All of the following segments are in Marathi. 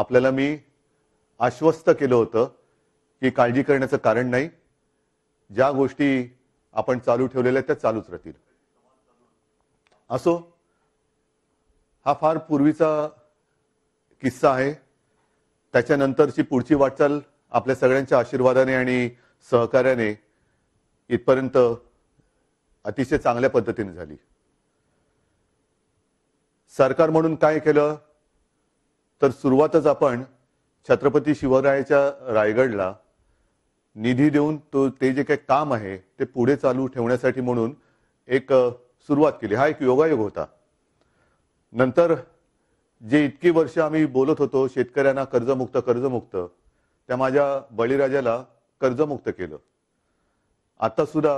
आपल्याला मी आश्वस्त केलं होतं की काळजी करण्याचं कारण नाही ज्या गोष्टी आपण चालू ठेवलेल्या त्या चालूच राहतील असो हा फार पूर्वीचा किस्सा आहे त्याच्यानंतरची पुढची वाटचाल आपल्या सगळ्यांच्या आशीर्वादाने आणि सहकार्याने इथपर्यंत अतिशय चांगल्या पद्धतीने झाली सरकार म्हणून काय केलं तर सुरुवातच आपण छत्रपती शिवरायाच्या रायगडला निधी देऊन तो ते जे काही काम आहे ते पुढे चालू ठेवण्यासाठी म्हणून एक सुरुवात केली हा एक योगायोग होता नंतर जे इतकी वर्ष आम्ही बोलत होतो शेतकऱ्यांना कर्जमुक्त कर्जमुक्त त्या माझ्या बळीराजाला कर्जमुक्त केलं आता सुद्धा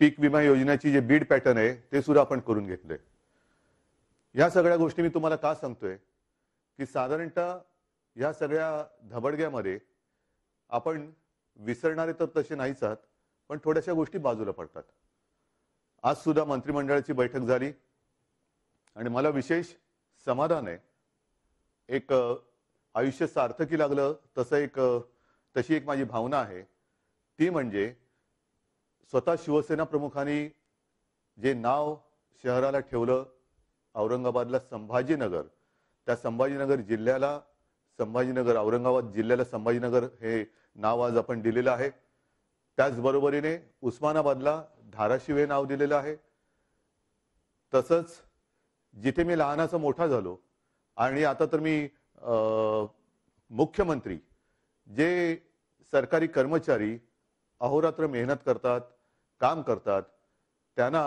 पीक विमा योजनेची जे बीड पॅटर्न आहे ते सुद्धा आपण करून घेतले ह्या सगळ्या गोष्टी मी तुम्हाला का सांगतोय की साधारणतः ह्या सगळ्या धबडग्यामध्ये आपण विसरणारे तर तसे नाहीच आहात पण थोड्याशा गोष्टी बाजूला पडतात आज सुद्धा मंत्रिमंडळाची बैठक झाली आणि मला विशेष समाधान आहे एक आयुष्य सार्थकी लागलं तसं एक तशी एक माझी भावना आहे ती म्हणजे स्वतः शिवसेना प्रमुखांनी जे नाव शहराला ठेवलं औरंगाबादला संभाजीनगर त्या संभाजीनगर जिल्ह्याला संभाजीनगर औरंगाबाद जिल्ह्याला संभाजीनगर हे नाव आज आपण दिलेलं आहे त्याचबरोबरीने उस्मानाबादला धाराशिव हे नाव दिलेलं आहे तसंच जिथे मी लहानाचा मोठा झालो आणि आता तर मी मुख्यमंत्री जे सरकारी कर्मचारी अहोरात्र मेहनत करतात काम करतात त्यांना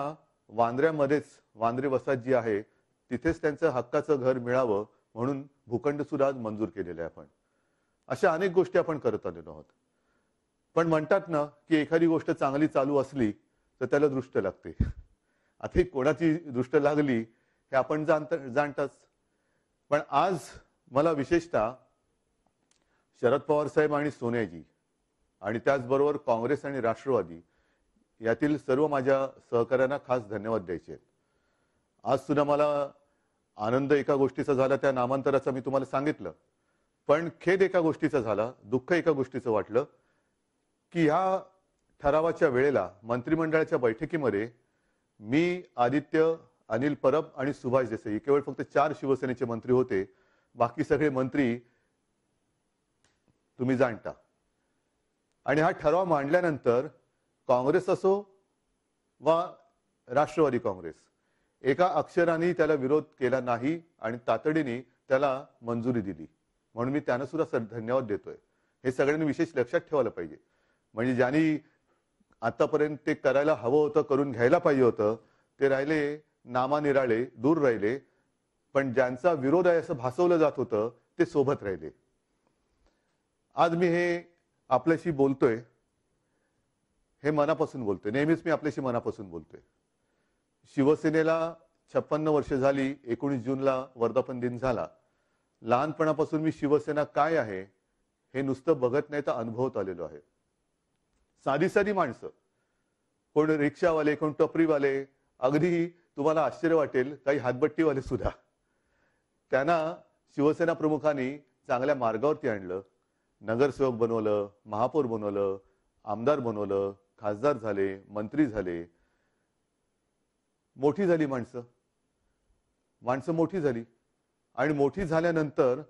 वांद्र्यामध्येच वांद्रे वसाहत जी आहे तिथेच त्यांचं हक्काचं घर मिळावं म्हणून भूखंड सुद्धा मंजूर आहे आपण अशा अनेक गोष्टी आपण करत आलेलो आहोत पण म्हणतात ना की एखादी गोष्ट चांगली चालू असली तर त्याला दृष्ट लागते आता कोणाची दृष्ट लागली हे आपण जाणत जाणताच पण आज मला विशेषतः शरद पवार साहेब आणि सोन्याजी आणि त्याचबरोबर काँग्रेस आणि राष्ट्रवादी यातील सर्व माझ्या सहकाऱ्यांना खास धन्यवाद द्यायचे आहेत आज सुद्धा मला आनंद एका गोष्टीचा झाला त्या नामांतराचा मी तुम्हाला सांगितलं पण खेद एका गोष्टीचा झाला दुःख एका गोष्टीचं वाटलं की ह्या ठरावाच्या वेळेला मंत्रिमंडळाच्या बैठकीमध्ये मी आदित्य अनिल परब आणि सुभाष देसाई केवळ फक्त चार शिवसेनेचे मंत्री होते बाकी सगळे मंत्री तुम्ही जाणता आणि हा ठराव मांडल्यानंतर काँग्रेस असो वा राष्ट्रवादी काँग्रेस एका अक्षराने त्याला विरोध केला नाही आणि तातडीने त्याला मंजुरी दिली म्हणून मी त्यांना सुद्धा धन्यवाद देतोय हे सगळ्यांनी विशेष लक्षात ठेवायला पाहिजे म्हणजे ज्यांनी आतापर्यंत ते करायला हवं होतं करून घ्यायला पाहिजे होतं ते राहिले नामानिराळे दूर राहिले पण ज्यांचा विरोध आहे असं भासवलं जात होतं ते सोबत राहिले आज मी हे आपल्याशी बोलतोय हे मनापासून बोलतोय नेहमीच मी आपल्याशी मनापासून बोलतोय शिवसेनेला छप्पन्न वर्ष झाली एकोणीस जूनला वर्धापन दिन झाला लहानपणापासून मी शिवसेना काय आहे हे नुसतं बघत नाही तर अनुभवत आलेलो आहे साधी साधी माणसं कोण रिक्षावाले कोण टपरीवाले अगदी तुम्हाला आश्चर्य वाटेल काही हातबट्टीवाले सुद्धा त्यांना शिवसेना प्रमुखांनी चांगल्या मार्गावरती आणलं नगरसेवक बनवलं महापौर बनवलं आमदार बनवलं खासदार झाले मंत्री झाले मोठी झाली माणसं माणसं मोठी झाली आणि मोठी झाल्यानंतर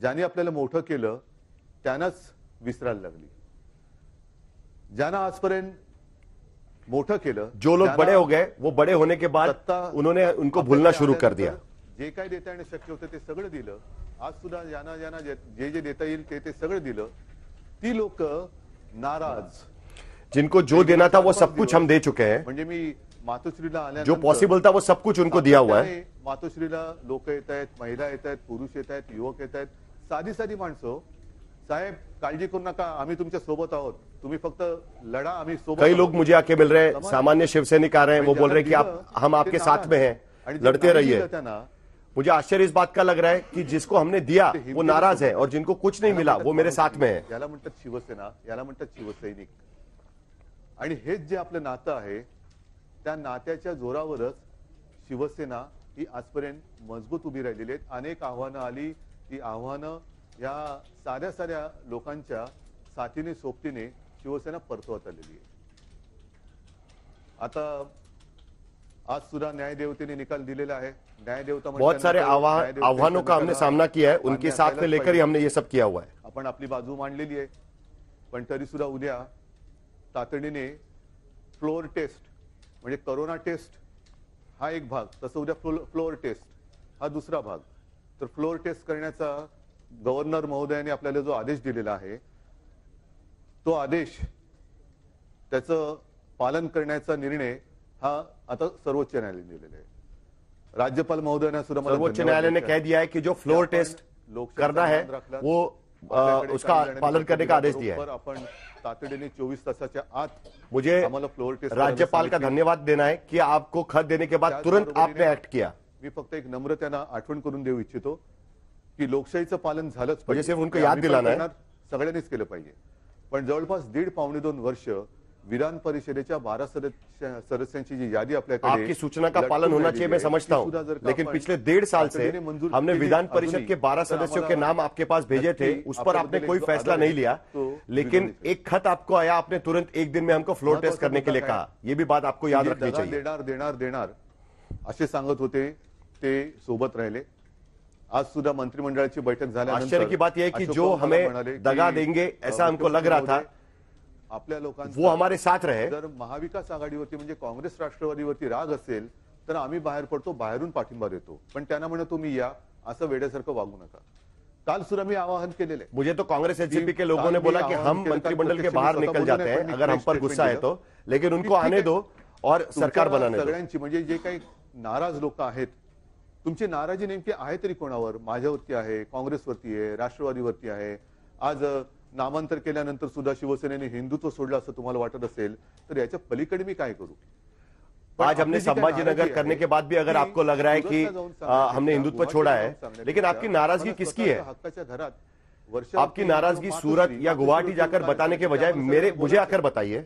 ज्याने आपल्याला मोठं केलं त्यांनाच विसरायला लागली ज्यांना आजपर्यंत मोठं केलं जो लोक बड़े हो गए वो बड़े होने के बाद उन्होंने उनको भूलना शुरू कर दिया जे काय देता येणं शक्य होतं ते सगळं दिलं आज सुद्धा ज्यांना ज्यांना जे जे देता येईल ते ते सगळं दिलं ती लोक नाराज जिनको जो देना था वो सब कुछ हम दे चुके हैं म्हणजे मी मातोश्रीला आल्या जो पॉसिबल था वो सब कुछ उनको दिया हुआ है मातोश्रीला लोक येत आहेत महिला येत आहेत पुरुष येत आहेत युवक येत आहेत साधी साधी माणसं साहेब काळजी करू नका आम्ही तुमच्या सोबत आहोत तुम्हें फक्त लड़ा आम्ही सोबत कई लोग मुझे आके मिल रहे सामान्य शिवसैनिक आ रहे हैं वो बोल रहे हैं कि आप हम आपके साथ में हैं लड़ते रहिए मुझे आश्चर्य इस बात का लग रहा है कि जिसको हमने दिया वो नाराज है और जिनको कुछ नहीं मिला वो मेरे साथ में है याला म्हणतात शिवसेना याला म्हणतात शिवसैनिक आणि हेच जे आपलं नातं आहे त्या नात्याच्या जोरावरच शिवसेना ही आजपर्यंत मजबूत उभी राहिलेली आहेत अनेक आव्हानं आली ती आव्हानं या साऱ्या साऱ्या लोकांच्या साथीने सोबतीने शिवसेना परतवत आलेली आहे आता आज सुद्धा न्याय निकाल दिलेला आहे न्यायदेवता देवता बहुत सारे आव्हानों का हमने सामना किया है उनके साथ में लेकर ही हमने ये सब किया हुआ है आपण आपली बाजू मांडलेली आहे पण तरी सुद्धा उद्या तातडीने फ्लोर टेस्ट म्हणजे करोना टेस्ट हा एक भाग तसं उद्या फ्लोअर टेस्ट हा दुसरा भाग तर फ्लोअर टेस्ट करण्याचा गव्हर्नर महोदयाने आपल्याला जो आदेश दिलेला आहे तो आदेश त्याचं पालन करण्याचा निर्णय हा आता सर्वोच्च न्यायालयाने दिलेला आहे राज्यपाल महोदयाने सुद्धा सर्वोच्च न्यायालयाने कह दिया है जो फ्लोअर टेस्ट लोक करणार आहे पालन आदेश तातडीने चोवीस तासाच्या आत मुझे फ्लोअर टेस्ट राज्यपाल का धन्यवाद देना आहे की आपको खत देने के बाद तुरंत आपने ऍक्ट किया मी फक्त एक नम्र त्यांना आठवण करून देऊ इच्छितो की लोकशाहीचं पालन झालंच पाहिजे याद दिला सगळ्यांनीच केलं पाहिजे पण जवळपास दीड पावणे दोन वर्ष विधान परिषदेच्या बारह सदस्य की जी याद अपने आपकी सूचना का पालन होना चाहिए मैं समझता हूँ लेकिन पिछले डेढ़ साल से हमने विधान परिषद के बारह सदस्यों के नाम आपके पास भेजे थे उस पर आपने कोई फैसला नहीं लिया तो लेकिन एक खत आपको आया आपने तुरंत एक दिन में हमको फ्लोर टेस्ट करने के लिए कहा यह भी बात आपको याद रखनी चाहिए देना देना देणार होते सोबत रह आज सुधा मंत्रिमंडला बैठक आश्चर्य की बात यह है कि जो हमें दगा देंगे ऐसा हमको लग रहा था आपल्या वो हमारे साथ रहे जर महाविकास आघाडीवरती म्हणजे काँग्रेस राष्ट्रवादीवरती राग असेल तर आम्ही बाहेर पडतो बाहेरून पाठिंबा देतो पण त्यांना म्हणत तुम्ही या असं वेड्यासारखं वागू नका काल सुद्धा मी आवाहन केलेले मुझे तो काँग्रेस एनसीपी के लोगों ने बोला की हम मंत्रिमंडल के बाहर निकल जाते हैं अगर हम पर गुस्सा है तो लेकिन उनको आने दो और सरकार बनाने सगळ्यांची म्हणजे जे काही नाराज लोक आहेत तुमची नाराजी नेमकी आहे तरी कोणावर माझ्यावरती आहे काँग्रेसवरती आहे राष्ट्रवादीवरती आहे आज नामांतर केल्यानंतर सुद्धा शिवसेनेने हिंदुत्व सोडलं असं तुम्हाला वाटत असेल तर याच्या पलीकडे मी काय करू आज हमने संभाजीनगर करने के बाद भी अगर आपको लग रहा है कि हमने हिंदुत्व छोड़ा है लेकिन आपकी नाराजगी किसकी है आपकी नाराजगी सूरत या गुवाहाटी जाकर बताने के बजाय मेरे मुझे आकर बताइए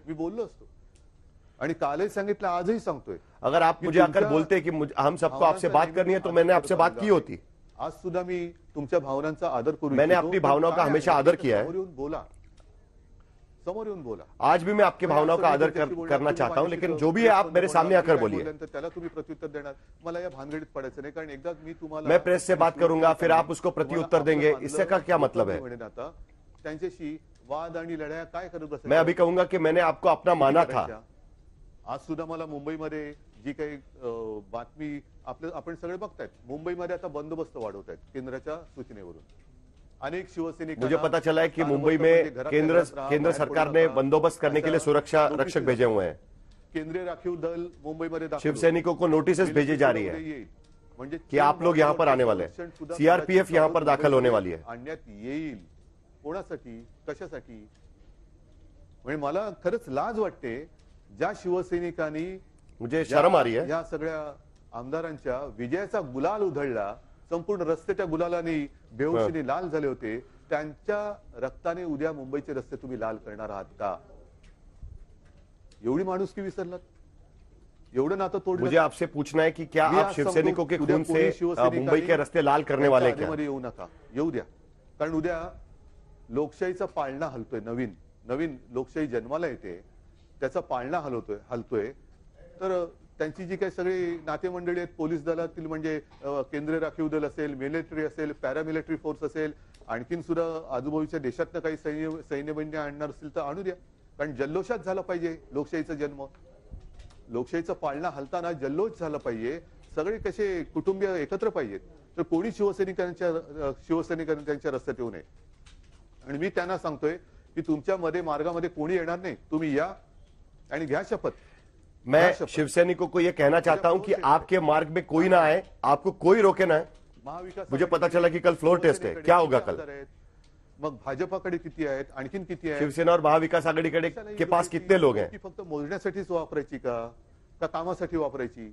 काले संगीत आज ही संगत अगर आप मुझे आकर बोलते कि हम सबको आपसे बात करनी है तो मैंने आपसे बात की होती आज सुधा मैं तुम्हारे भावना भावनांचा आदर करू मैंने अपनी भावनाओं का हमेशा आदर किया है बोला समोर बोला आज भी मैं आपकी भावनाओं का आदर कर, करना चाहता हूं लेकिन जो भी है आप मेरे सामने आकर बोलिए प्रत्युत्तर देना मला या भानगडीत पडायचं कारण एकदा मी मैं प्रेस से बात करूंगा फिर आप उसको प्रत्युत्तर देंगे इससे का क्या मतलब है मैं अभी कहूंगा कि मैंने आपको अपना माना था आज सुधा मैं मुंबई में जी काही बातमी आपलं आपण सगळे बघतायत मुंबईमध्ये आता बंदोबस्त वाढवत आहेत केंद्राच्या सूचनेवरून अनेक शिवसैनिक मुझे पता चला है कि मुंबई में केंद्र केंद्र सरकार ने बंदोबस्त करने के लिए सुरक्षा रक्षक भेजे हुए हैं केंद्रीय राखीव दल मुंबई में शिवसैनिकों को नोटिस भेजे जा रही है कि आप लोग यहां पर आने वाले हैं सीआरपीएफ यहाँ पर दाखिल होने वाली है कशा सा माला खरच लाज वाटते ज्यादा शिवसैनिकांनी म्हणजे शरम आली या सगळ्या आमदारांच्या विजयाचा गुलाल उधळला संपूर्ण रस्त्याच्या गुलालाने बेहोशीने लाल झाले होते त्यांच्या रक्ताने उद्या मुंबईचे रस्ते तुम्ही लाल करणार आहात का एवढी माणूस की विसरलात एवढं नातं तोड म्हणजे आपसे पूछना है की क्या आप के खून से मुंबई के रस्ते लाल करने वाले क्या येऊ नका येऊ द्या कारण उद्या लोकशाहीचा पाळणा हलतोय नवीन नवीन लोकशाही जन्माला येते त्याचा पाळणा हलवतोय हलतोय तर त्यांची जी काही सगळी नातेमंडळी आहेत पोलीस दलातील म्हणजे केंद्रीय राखीव दल असेल मिलिटरी असेल पॅरामिलिटरी फोर्स असेल आणखीन सुद्धा आजूबाजूच्या देशातनं काही सैन्य सैन्यबैन्य आणणार असतील तर आणू द्या कारण जल्लोषात झाला पाहिजे लोकशाहीचा जन्म लोकशाहीचा पाळणा हलताना जल्लोष झाला पाहिजे सगळे कसे कुटुंबीय एकत्र पाहिजेत तर कोणी शिवसैनिकांच्या त्यांच्या रस्त्यात येऊ नये आणि मी त्यांना सांगतोय की तुमच्या मध्ये मार्गामध्ये कोणी येणार नाही तुम्ही या आणि घ्या शपथ मैं शिवसैनिकों को ये कहना चाहता हूं कि आपके मार्ग में कोई ना आए आपको कोई रोके ना मुझे पता चला कि कल फ्लोर टेस्ट है क्या होगा कल मग भाजपाकडे किती आहेत आणखीन किती आहे शिवसेना और महाविकास आघाडीकडे के पास कितने लोक आहेत फक्त मोजण्यासाठीच वापरायची का का कामासाठी वापरायची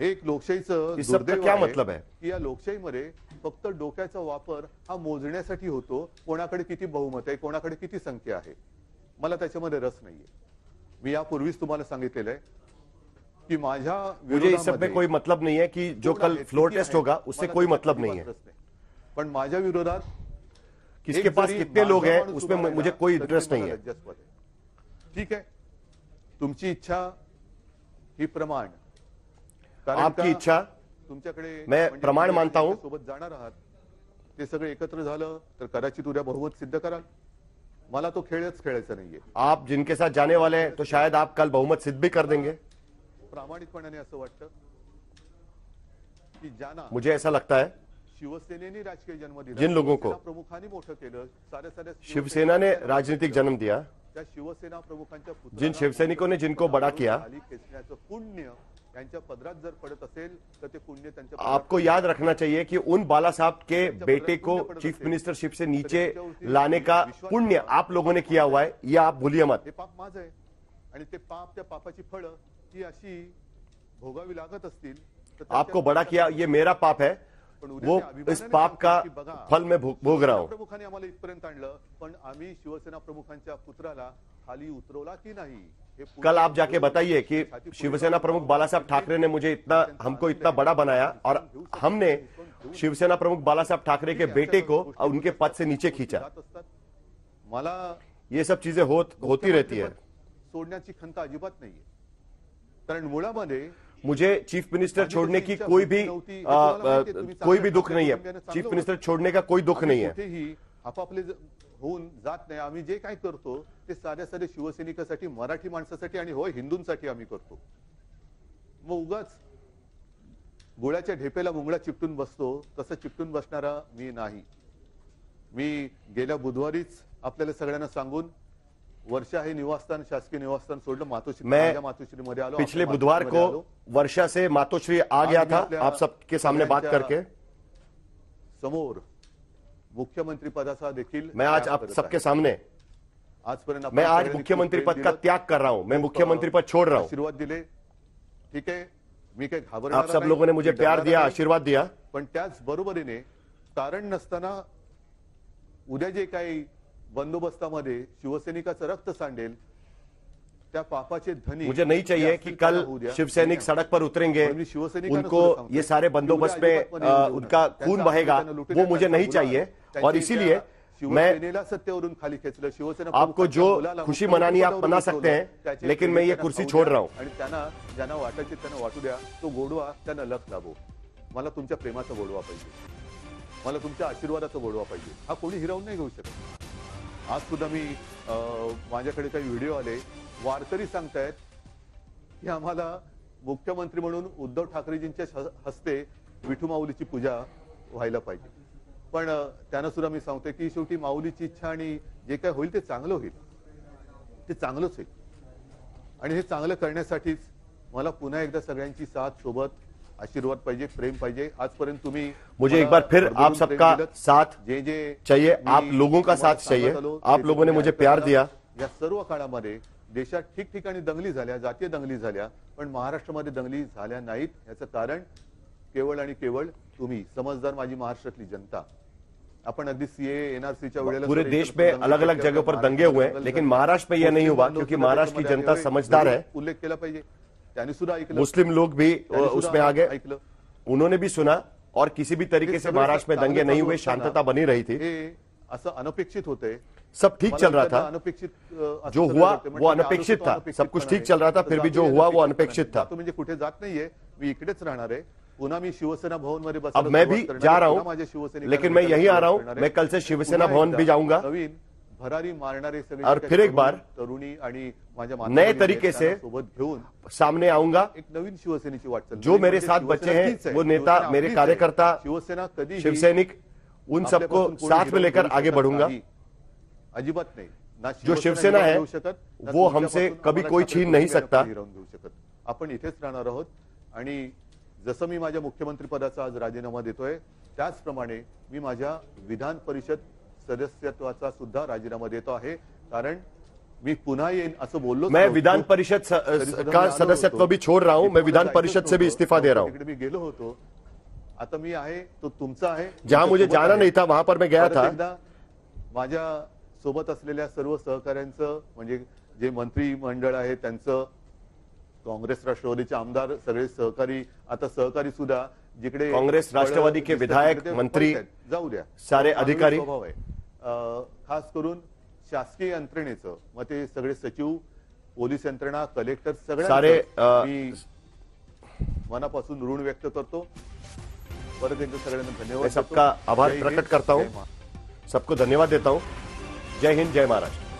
हे एक लोकशाहीचं क्या मतलब आहे की या लोकशाहीमध्ये फक्त डोक्याचा वापर हा मोजण्यासाठी होतो कोणाकडे किती बहुमत आहे कोणाकडे किती संख्या आहे मला त्याच्यामध्ये रस नाहीये मी यापूर्वीच तुम्हाला संगित है कि माझा मुझे इस सब में कोई मतलब नहीं है कि जो कल फ्लोर टेस्ट होगा उससे कोई मतलब नहीं है पर माझा विरोधात किसके पास कितने लोग हैं उसमें मुझे कोई इंटरेस्ट नहीं है ठीक आहे तुमची इच्छा ही प्रमाण आपकी इच्छा तुमच्याकडे मैं प्रमाण मानता हूं सोबत जाणार आहात ते सगळे एकत्र झालं तर कदाचित उद्या बहुमत सिद्ध कराल माला तो खेल खेळायचा नाहीये आप जिनके साथ जाने वाले हैं तो शायद आप कल बहुमत सिद्ध भी कर देंगे प्रामाणिकपणाने मुझे ऐसा लगता है शिवसेने ने राजकीय जन्म दिया जिन लोगों को प्रमुखांनी मोठं केलं साऱ्या साऱ्या शिवसेना ने राजनीतिक जन्म दिया शिवसेना प्रमुखांच्या जिन शिवसैनिकों ने जिनको बड़ा किया खाली पुण्य आपको याद रखना चाहिए कि उन बाला साहब के बेटे को चीफ मिनिस्टरशिप से नीचे लाने का पुण्य आप लोगों ने किया हुआ है यह आप भूलिए मत आपको बड़ा किया ये मेरा पाप है वो इस पाप का फल में भोग रहा हूं शिवसेना प्रमुख पुत्राला खाली उतरवला की कल आप जाके बताइए कि शिवसेना प्रमुख बाला साहब ठाकरे ने मुझे इतना हमको इतना बड़ा बनाया और हमने शिवसेना प्रमुख बाला साहब ठाकरे के बेटे को उनके पद से नीचे खींचा माला ये सब चीजें हो, होती रहती है सोडण्याची खंत नहीं है मुझे चीफ मिनिस्टर छोड़ने की कोई भी आ, आ, कोई भी दुख नहीं है चीफ मिनिस्टर छोड़ने का कोई दुख नहीं है आपापले होऊन जात नाही आम्ही जे काही करतो ते साध्या साध्या शिवसैनिकासाठी मराठी माणसासाठी आणि होय हिंदूंसाठी आम्ही करतो मग उगाच गोळ्याच्या ढेपेला मुंगळा चिपटून बसतो तसं चिपटून बसणारा मी नाही मी गेल्या बुधवारीच आपल्याला सगळ्यांना सांगून वर्षा हे निवासस्थान शासकीय निवासस्थान सोडलं मातोश्री मैं मातोश्री मध्ये आलो पिछले बुधवार को वर्षा से मातोश्री आ गया था आप सबके सामने बात करके समोर मुख्यमंत्री पदाचा देखी मैं आज आप सबके सामने पर मैं आज मुख्यमंत्री पद का त्याग कर रहा हूं मैं मुख्यमंत्री पद छोड़ रहा हूं आशीर्वाद दिले ठीक है मी काही घाबर आप सब लोगों ने मुझे प्यार दिया आशीर्वाद दिया पण ने कारण नसताना उद्या जे काही बंदोबस्तामध्ये च रक्त सांडेल त्या पापाचे धनी मुझे नहीं चाहिए कि कल शिवसैनिक सड़क पर उतरेंगे उनको ये सारे बंदोबस्त में उनका खून बहेगा वो मुझे नहीं चाहिए और इसीलिए मैं खाली खेचलं शिवसेना आपको जो खुशी मनानी आप मना सकते हैं लेकिन मैं ये कुर्सी छोड़ रहा हूँ त्यांना वाटू द्या तो गोडवा त्यांना लख लाभो मला तुमच्या प्रेमाचा गोडवा पाहिजे मला तुमच्या आशीर्वादाचा गोडवा पाहिजे हा कोणी हिरावून नाही घेऊ शकत आज सुद्धा मी माझ्याकडे काही व्हिडिओ आले वारकरी सांगतायत की आम्हाला मुख्यमंत्री म्हणून उद्धव ठाकरेजींच्या हस्ते विठुमाऊलीची माऊलीची पूजा व्हायला पाहिजे पण त्यांना सुद्धा मी सांगते की शेवटी माऊलीची इच्छा आणि जे काय होईल ते चांगलं होईल ते चांगलंच होईल आणि हे चांगलं करण्यासाठीच मला पुन्हा एकदा सगळ्यांची साथ सोबत आशीर्वाद पाहिजे प्रेम पाहिजे आजपर्यंत तुम्ही मुझे एक बार फिर आप सबका साथ जे जे चाहिए आप लोगों का साथ चाहिए आप लोगों ने मुझे प्यार दिया या सर्व काळामध्ये देशात ठिकठिकाणी दंगली झाल्या जातीय दंगली झाल्या पण महाराष्ट्रामध्ये दंगली झाल्या नाहीत याचं कारण केवळ आणि केवळ तुम्ही समजदार माझी महाराष्ट्रातली जनता अपन अगदी सीए एनआरसी पूरे देश में अलग अलग जगह पर दंगे हुए लेकिन महाराष्ट्र में यह नहीं हुआ क्योंकि महाराष्ट्र की जनता समझदार है उल्लेख के मुस्लिम लोग भी उसमें आ गए उन्होंने भी सुना और किसी भी तरीके से महाराष्ट्र में दंगे नहीं हुए शांतता बनी रही थी ऐसा अनपेक्षित होते सब ठीक चल रहा था अनपेक्षित जो हुआ वो अनपेक्षित था सब कुछ ठीक चल रहा था फिर भी जो हुआ वो अनपेक्षित था तो मुझे कुछ जात है मी इकड़े रहना है पुनः मी शिवसेना भवन मध्ये बस मैं भी जा रहा हूँ माझ्या शिवसेना लेकिन मैं यही आ रहा हूँ मैं कल से शिवसेना भवन भी जाऊंगा नवीन भरारी मारणारे सभी और फिर एक बार तरुणी आणि माझ्या नए तरीके से सोबत घेऊन सामने आऊंगा एक नवीन शिवसेनेची वाटचाल जो मेरे साथ बच्चे हैं वो नेता मेरे कार्यकर्ता शिवसेना कधी शिवसैनिक उन सबको साथ में लेकर आगे बढ़ूंगा अजिबात नहीं जो शिवसेना है वो हमसे कभी कोई छीन नहीं सकता आपण इथेच राहणार आहोत आणि जसं मी माझ्या मुख्यमंत्रीपदाचा आज राजीनामा देतोय त्याचप्रमाणे मी माझ्या विधान परिषद सदस्यत्वाचा सुद्धा राजीनामा देतो आहे कारण मी पुन्हा येईन असं बोललो मैं विधान परिषद सदस्यत्व भी छोड़ रहा हूं मैं विधान परिषद से भी इस्तीफा दे रहा हूं मी गेलो होतो आता मी आहे तो तुमचा आहे जहां मुझे जाना नहीं था वहां पर मैं गया था माझ्या सोबत असलेल्या सर्व सहकाऱ्यांचं म्हणजे जे मंत्रिमंडळ आहे त्यांचं काँग्रेस राष्ट्रवादी आमदार सगळे सहकारी आता सहकारी सुद्धा जिकडे काँग्रेस राष्ट्रवादी के विधायक मंत्री जाऊ द्या सारे अधिकारी स्वभाव खास करून शासकीय यंत्रणेचं मग ते सगळे सचिव पोलीस यंत्रणा कलेक्टर सगळे सारे मी मनापासून ऋण व्यक्त करतो परत एकदा सगळ्यांना धन्यवाद सबका आभार प्रकट करता हूं सबको धन्यवाद देता हूं जय हिंद जय महाराष्ट्र